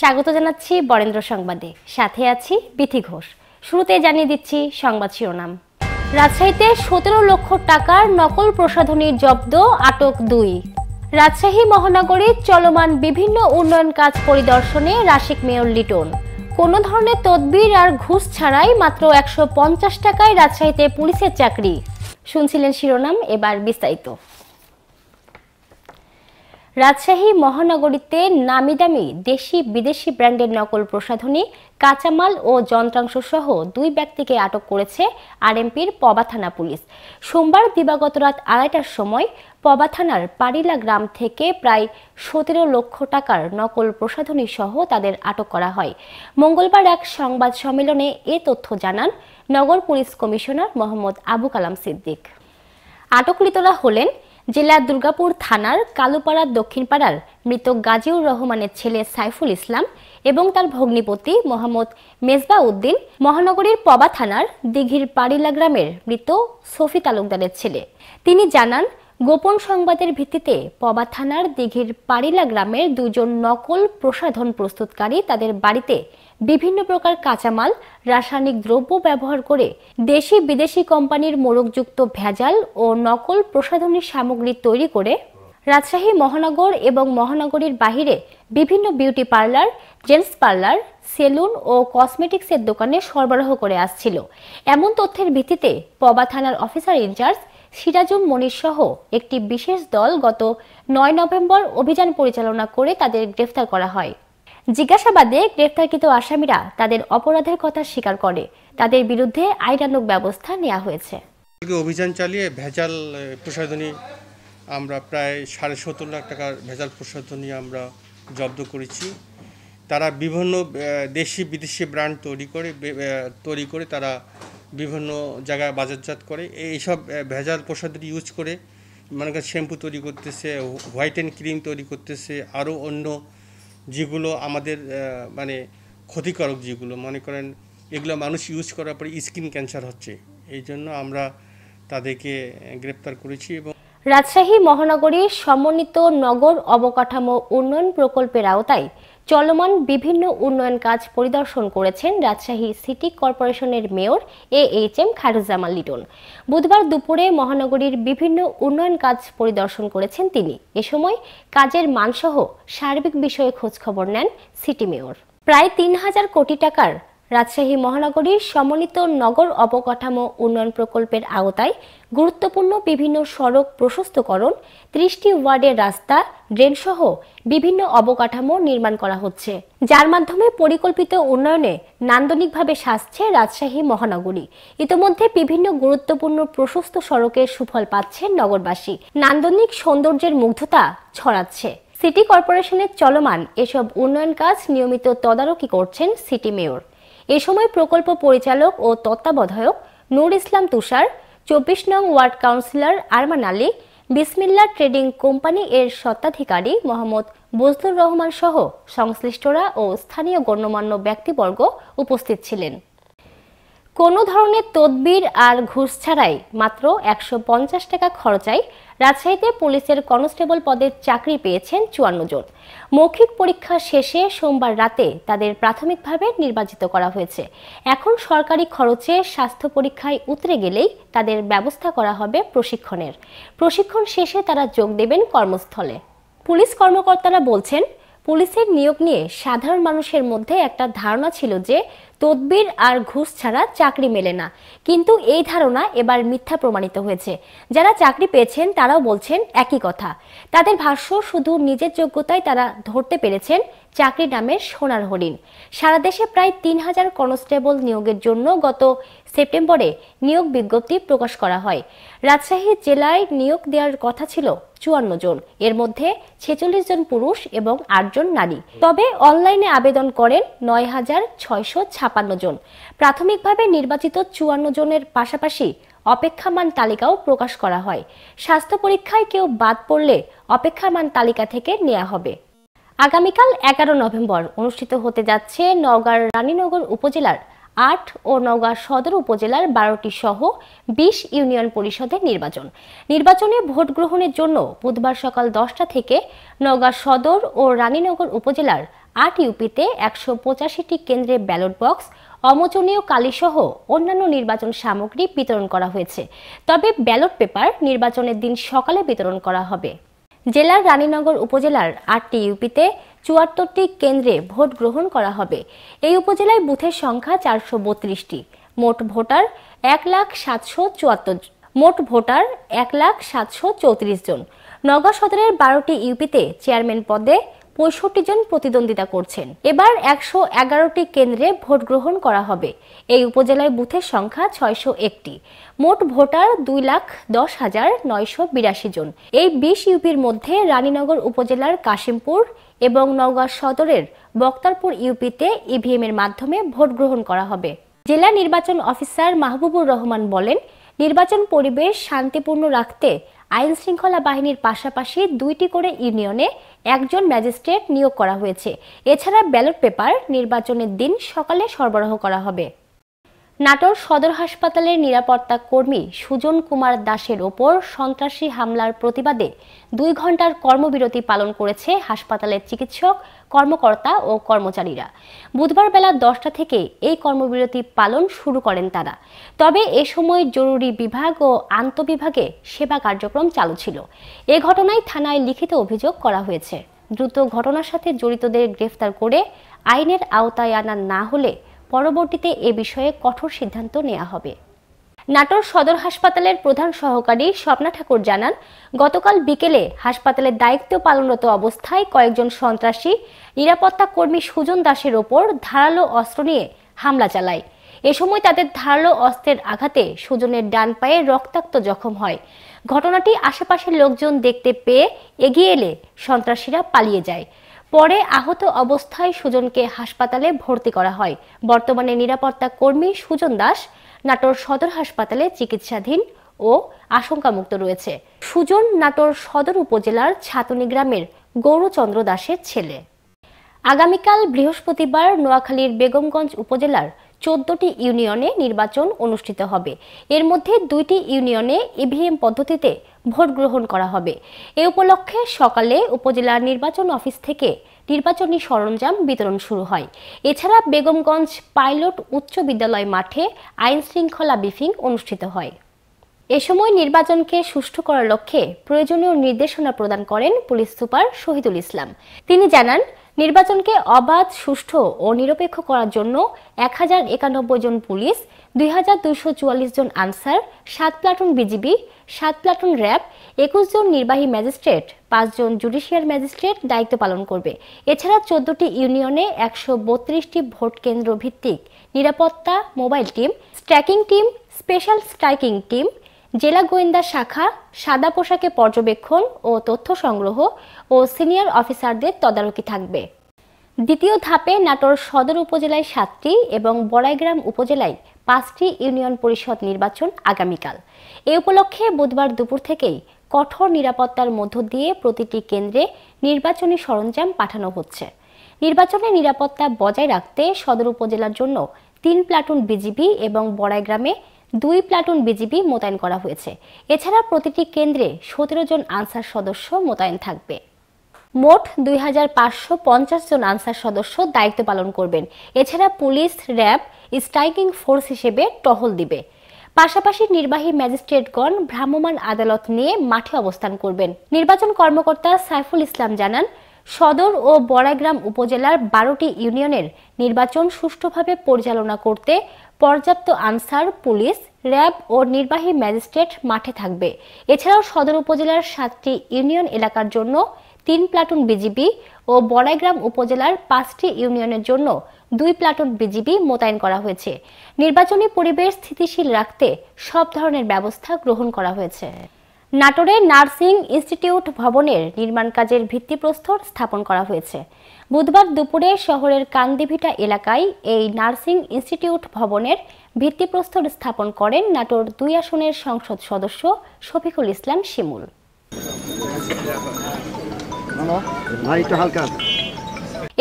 স্বাগত জানাচ্ছি বরেন্দ্র সংবাদে সাথে আছি বিথি ঘোষ শুরুতে জানিয়ে দিচ্ছি সংবাদ শিরোনাম রাজশাহীতে সতেরো লক্ষ টাকার নকল প্রসাধনীর জব্দ আটক দুই রাজশাহী মহানগরে চলমান বিভিন্ন উন্নয়ন কাজ পরিদর্শনে রাশিক মেয়র লিটন কোনো ধরনের তদবির আর ঘুষ ছাড়াই মাত্র একশো টাকায় রাজশাহীতে পুলিশের চাকরি শুনছিলেন শিরোনাম এবার বিস্তারিত রাজশাহী মহানগরীতে নামি দামি দেশি বিদেশি ব্র্যান্ডের নকল প্রসাধনী কাঁচামাল ও যন্ত্রাংশ সহ দুই ব্যক্তিকে আটক করেছে আরএমপির পবা থানা পুলিশ সোমবার দিবাগত রাত আড়াইটার সময় পবা থানার পারিলা গ্রাম থেকে প্রায় সতেরো লক্ষ টাকার নকল প্রসাধনী সহ তাদের আটক করা হয় মঙ্গলবার এক সংবাদ সম্মেলনে এ তথ্য জানান নগর পুলিশ কমিশনার মোহাম্মদ আবু কালাম সিদ্দিক আটককৃতরা হলেন জেলা দুর্গাপুর থানার কালুপাড়া দক্ষিণপাড়ার মৃত গাজীউর রহমানের ছেলে সাইফুল ইসলাম এবং তার ভগ্নিপতি মোহাম্মদ মেজবা উদ্দিন মহানগরীর পবা থানার দিঘির পাড়িলা গ্রামের মৃত সফি তালুকদারের ছেলে তিনি জানান গোপন সংবাদের ভিত্তিতে পবা থানার দিঘির পাড়িলা গ্রামের দুজন নকল প্রসাধন প্রস্তুতকারী তাদের বাড়িতে বিভিন্ন প্রকার কাঁচামাল রাসায়নিক দ্রব্য ব্যবহার করে দেশি বিদেশি কোম্পানির মোড়কযুক্ত ভেজাল ও নকল প্রসাধনী সামগ্রী তৈরি করে রাজশাহী মহানগর এবং মহানগরীর বাহিরে বিভিন্ন beauty parlour gents parlour salon ও কসমেটিক্সের দোকানে সরবরাহ করে আসছিল এমন তথ্যের ভিত্তিতে পবা থানার অফিসার ইনচার্জ সিরাজুম মনির সহ একটি বিশেষ দল গত নয় নভেম্বর অভিযান পরিচালনা করে তাদের গ্রেফতার করা হয় জিজ্ঞাসাবাদে গ্রেফতারকৃত আসামিরা তাদের অপরাধের কথা স্বীকার করে তাদের বিরুদ্ধে আইনানুক ব্যবস্থা নেওয়া হয়েছে অভিযান চালিয়ে ভেজাল প্রসাধনী আমরা প্রায় সাড়ে সত্তর লাখ টাকার ভেজাল প্রসাধনী আমরা জব্দ করেছি তারা বিভিন্ন দেশি বিদেশি ব্র্যান্ড তৈরি করে তৈরি করে তারা বিভিন্ন জায়গায় বাজারজাত করে এইসব ভেজাল প্রসাধনী ইউজ করে মানে শ্যাম্পু তৈরি করতেছে হোয়াইট অ্যান্ড ক্রিম তৈরি করতেছে আরও অন্য যেগুলো আমাদের মানে ক্ষতিকারক যেগুলো মনে করেন এগুলো মানুষ ইউজ করার পরে স্কিন ক্যান্সার হচ্ছে এই জন্য আমরা তাদেরকে গ্রেপ্তার করেছি এবং রাজশাহী মহানগরীর সমন্বিত নগর অবকাঠামো উন্নয়ন প্রকল্পের আওতায় চলমান বিভিন্ন উন্নয়ন কাজ পরিদর্শন করেছেন রাজশাহী সিটি কর্পোরেশনের mayor A H M Khairuzzaman Liton বুধবার দুপুরে মহানগরীর বিভিন্ন উন্নয়ন কাজ পরিদর্শন করেছেন তিনি এ সময় কাজের মানসহ সার্বিক বিষয়ে খোঁজখবর নেন সিটি মেয়র প্রায় তিন হাজার কোটি টাকার রাজশাহী মহানগরীর সমন্বিত নগর অবকাঠামো উন্নয়ন প্রকল্পের আওতায় গুরুত্বপূর্ণ বিভিন্ন সড়ক প্রশস্তকরণ ত্রিশটি ওয়ার্ডের রাস্তা ড্রেনসহ বিভিন্ন অবকাঠামো নির্মাণ করা হচ্ছে যার মাধ্যমে পরিকল্পিত উন্নয়নে নান্দনিকভাবে সাজছে রাজশাহী মহানগরী ইতোমধ্যে বিভিন্ন গুরুত্বপূর্ণ প্রশস্ত সড়কের সুফল পাচ্ছে নগরবাসী নান্দনিক সৌন্দর্যের মুগ্ধতা ছড়াচ্ছে সিটি কর্পোরেশনের চলমান এসব উন্নয়ন কাজ নিয়মিত তদারকি করছেন সিটি মেয়র এ সময় প্রকল্প পরিচালক ও তত্ত্বাবধায়ক নূর ইসলাম তুষার চব্বিশ নং ওয়ার্ড কাউন্সিলর আরমান আলী বিসমিল্লা ট্রেডিং কোম্পানি এর স্বত্বাধিকারী মোহাম্মদ বজলুর রহমান সহ সংশ্লিষ্টরা ও স্থানীয় গণ্যমান্য ব্যক্তিবর্গ উপস্থিত ছিলেন কোনো ধরনের তদবির আর ঘুষ ছাড়াই মাত্র একশো টাকা খরচায় রাজশাহীতে পুলিশের কনস্টেবল পদের চাকরি পেয়েছেন চুয়ান্ন জন মৌখিক পরীক্ষা শেষে সোমবার রাতে তাদের প্রাথমিকভাবে নির্বাচিত করা হয়েছে এখন সরকারি খরচে স্বাস্থ্য পরীক্ষায় উতরে গেলেই তাদের ব্যবস্থা করা হবে প্রশিক্ষণের প্রশিক্ষণ শেষে তারা যোগ দেবেন কর্মস্থলে পুলিশ কর্মকর্তারা বলছেন পুলিশের নিয়োগ নিয়ে সাধারণ মানুষের মধ্যে একটা ধারণা ছিল যে তদবির আর ঘুষ ছাড়া চাকরি মেলে না কিন্তু এই ধারণা এবার মিথ্যা প্রমাণিত হয়েছে যারা চাকরি পেয়েছেন তারাও বলছেন একই কথা তাদের ভাষ্য শুধু নিজের যোগ্যতায় তারা ধরতে পেরেছেন চাকরি নামের সোনার হরিণ সারা দেশে প্রায় তিন হাজার কনস্টেবল নিয়োগের জন্য গত সেপ্টেম্বরে নিয়োগ বিজ্ঞপ্তি প্রকাশ করা হয় রাজশাহী জেলায় নিয়োগ দেওয়ার কথা ছিল চুয়ান্ন জন এর মধ্যে ছেচল্লিশ জন পুরুষ এবং আটজন নারী তবে অনলাইনে আবেদন করেন নয় হাজার ছয়শো ছাপান্ন জন প্রাথমিকভাবে নির্বাচিত চুয়ান্ন জনের পাশাপাশি অপেক্ষামান তালিকাও প্রকাশ করা হয় স্বাস্থ্য পরীক্ষায় কেউ বাদ পড়লে অপেক্ষামান তালিকা থেকে নেওয়া হবে আগামীকাল এগারো নভেম্বর অনুষ্ঠিত হতে যাচ্ছে নওগাঁর রানীনগর উপজেলার আট ও নওগাঁ সদর উপজেলার বারোটি সহ বিশ ইউনিয়ন পরিষদের নির্বাচন নির্বাচনে ভোট গ্রহণের জন্য বুধবার সকাল দশটা থেকে নওগাঁ সদর ও রানীনগর উপজেলার আট ইউপিতে একশো পঁচাশিটি কেন্দ্রে ব্যালট বক্স অমোচনীয় কালীসহ অন্যান্য নির্বাচন সামগ্রী বিতরণ করা হয়েছে তবে ব্যালট পেপার নির্বাচনের দিন সকালে বিতরণ করা হবে জেলার রানীনগর উপজেলার আটটি ইউপিতে চুয়াত্তরটি কেন্দ্রে ভোট গ্রহণ করা হবে এই উপজেলায় বুথের সংখ্যা চারশো বত্রিশটি মোট ভোটার এক লাখ সাতশো চুয়াত্তর মোট ভোটার এক লাখ সাতশো চৌত্রিশ জন নগর সদরের বারোটি ইউপিতে চেয়ারম্যান পদে পঁয়ষট্টি জন প্রতিদ্বন্দ্বিতা করছেন এবার একশো এগারোটি কেন্দ্রে ভোট গ্রহণ করা হবে এই উপজেলায় বুথের সংখ্যা ছয়শো একটি মোট ভোটার দুই লাখ দশ হাজার নয়শো বিরাশি জন এই বিশ ইউপির মধ্যে রানীনগর উপজেলার কাশিমপুর এবং নওগাঁ সদরের বক্তারপুর ইউপিতে ইভিএমের e মাধ্যমে ভোট গ্রহণ করা হবে জেলা নির্বাচন অফিসার মাহবুবুর রহমান বলেন নির্বাচন পরিবেশ শান্তিপূর্ণ রাখতে আইন শৃঙ্খলা বাহিনীর পাশাপাশি দুইটি করে ইউনিয়নে একজন ম্যাজিস্ট্রেট নিয়োগ করা হয়েছে এছাড়া ব্যালট পেপার নির্বাচনের দিন সকালে সরবরাহ করা হবে নাটোর সদর হাসপাতালের নিরাপত্তা কর্মী সুজন কুমার দাসের ওপর সন্ত্রাসী হামলার প্রতিবাদে দুই ঘন্টার কর্মবিরতি পালন করেছে হাসপাতালের চিকিৎসক কর্মকর্তা ও কর্মচারীরা বুধবার বেলা দশটা থেকে এই কর্মবিরতি পালন শুরু করেন তারা তবে এ সময় জরুরি বিভাগ ও আন্তবিভাগে সেবা কার্যক্রম চালু ছিল এ ঘটনায় থানায় লিখিত অভিযোগ করা হয়েছে দ্রুত ঘটনার সাথে জড়িতদের গ্রেফতার করে আইনের আওতায় আনা না হলে পরবর্তীতে এ বিষয়ে কঠোর সিদ্ধান্ত নেওয়া হবে নাটোর সদর হাসপাতালের প্রধান সহকারী স্বপ্না ঠাকুর জানান গতকাল বিকেলে হাসপাতালের দায়িত্ব পালনরত অবস্থায় কয়েকজন সন্ত্রাসী নিরাপত্তা কর্মী সুজন দাসের ওপর ধারালো অস্ত্র নিয়ে হামলা চালায় এ সময় তাদের ধারালো অস্ত্রের আঘাতে সুজনের ডান পায়ে রক্তাক্ত জখম হয় ঘটনাটি আশেপাশের লোকজন দেখতে পেয়ে এগিয়ে এলে সন্ত্রাসীরা পালিয়ে যায় পরে আহত অবস্থায় সুজনকে হাসপাতালে ভর্তি করা হয় বর্তমানে নিরাপত্তা কর্মী সুজন দাস নাটোর সদর হাসপাতালে চিকিৎসাধীন ও আশঙ্কামুক্ত রয়েছে সুজন নাটোর সদর উপজেলার ছাতুনি গ্রামের গৌরচন্দ্র দাসের ছেলে আগামীকাল বৃহস্পতিবার নোয়াখালীর বেগমগঞ্জ উপজেলার চোদ্দটি ইউনিয়নে নির্বাচন অনুষ্ঠিত হবে এর মধ্যে দুইটি ইউনিয়নে ইভিএম পদ্ধতিতে ভোট গ্রহণ করা হবে এ উপলক্ষে সকালে উপজেলা নির্বাচন অফিস থেকে নির্বাচনী সরঞ্জাম বিতরণ শুরু হয় এছাড়া বেগমগঞ্জ পাইলট উচ্চ বিদ্যালয় মাঠে আইন শৃঙ্খলা ব্রিফিং অনুষ্ঠিত হয় এ সময় নির্বাচনকে সুষ্ঠু করার লক্ষ্যে প্রয়োজনীয় নির্দেশনা প্রদান করেন পুলিশ সুপার শহীদুল ইসলাম তিনি জানান নির্বাচনকে অবাধ সুষ্ঠু ও নিরপেক্ষ করার জন্য এক জন পুলিশ দুই হাজার দুশো চুয়াল্লিশ জন আনসার সাত প্লাটুন বিজিবি সাত প্লাটুন র্যাব একুশ জন নির্বাহী ম্যাজিস্ট্রেট পাঁচজন জুডিশিয়াল ম্যাজিস্ট্রেট দায়িত্ব পালন করবে এছাড়া চোদ্দটি ইউনিয়নে একশো বত্রিশটি ভোট কেন্দ্র ভিত্তিক নিরাপত্তা mobile team striking team special striking team জেলা গোয়েন্দা শাখা সাদা পোশাকে পর্যবেক্ষণ ও তথ্য সংগ্রহ ও সিনিয়র অফিসারদের তদারকি থাকবে দ্বিতীয় ধাপে নাটোর সদর উপজেলায় সাতটি এবং বড়াইগ্রাম উপজেলায় পাঁচটি ইউনিয়ন পরিষদ নির্বাচন আগামীকাল এ উপলক্ষে বুধবার দুপুর থেকেই কঠোর নিরাপত্তার মধ্য দিয়ে প্রতিটি কেন্দ্রে নির্বাচনী সরঞ্জাম পাঠানো হচ্ছে নির্বাচনে নিরাপত্তা বজায় রাখতে সদর উপজেলার জন্য তিন প্লাটুন বিজিবি এবং বড়াই গ্রামে দুই প্লাটুন বিজিবি মোতায়েন করা হয়েছে এছাড়া প্রতিটি কেন্দ্রে সতেরো জন আনসার সদস্য মোতায়েন থাকবে মোট দুই জন আনসার সদস্য দায়িত্ব পালন করবেন এছাড়া পুলিশ র্যাব স্ট্রাইকিং ফোর্স হিসেবে টহল দিবে পাশাপাশি নির্বাহী ম্যাজিস্ট্রেটগণ ভ্রাম্যমাণ আদালত নিয়ে মাঠে অবস্থান করবেন নির্বাচন কর্মকর্তা সাইফুল ইসলাম জানান সদর ও বড়াইগ্রাম উপজেলার বারোটি ইউনিয়নের নির্বাচন সুষ্ঠুভাবে পরিচালনা করতে পর্যাপ্ত আনসার পুলিশ র্যাব ও নির্বাহী ম্যাজিস্ট্রেট মাঠে থাকবে এছাড়াও সদর উপজেলার সাতটি ইউনিয়ন এলাকার জন্য তিন প্লাটুন বিজিবি ও বড়াইগ্রাম উপজেলার পাঁচটি ইউনিয়নের জন্য দুই প্লাটুন বিজিবি মোতায়েন করা হয়েছে নির্বাচনী পরিবেশ স্থিতিশীল রাখতে সব ধরনের ব্যবস্থা গ্রহণ করা হয়েছে নাটোরে নার্সিং ইনস্টিটিউট ভবনের নির্মাণ কাজের ভিত্তিপ্রস্তর স্থাপন করা হয়েছে বুধবার দুপুরে শহরের কান্দিভিটা এলাকায় এই নার্সিং ইনস্টিটিউট ভবনের ভিত্তিপ্রস্তর স্থাপন করেন নাটোর দুই আসনের সংসদ সদস্য শফিকুল ইসলাম শিমুল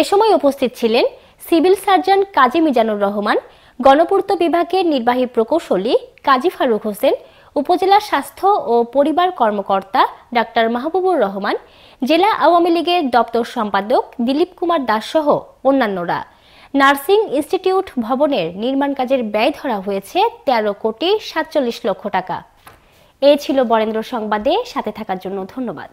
এ সময় উপস্থিত ছিলেন সিভিল সার্জন কাজী মিজানুর রহমান গণপূর্ত বিভাগের নির্বাহী প্রকৌশলী কাজী ফারুক হোসেন উপজেলা স্বাস্থ্য ও পরিবার কর্মকর্তা ডাক্তার মাহবুবুর রহমান জেলা আওয়ামী লীগের দপ্তর সম্পাদক দিলীপ কুমার দাস সহ অন্যান্যরা নার্সিং ইনস্টিটিউট ভবনের নির্মাণ কাজের ব্যয় ধরা হয়েছে তেরো কোটি সাতচল্লিশ লক্ষ টাকা এ ছিল বরেন্দ্র সংবাদে সাথে থাকার জন্য ধন্যবাদ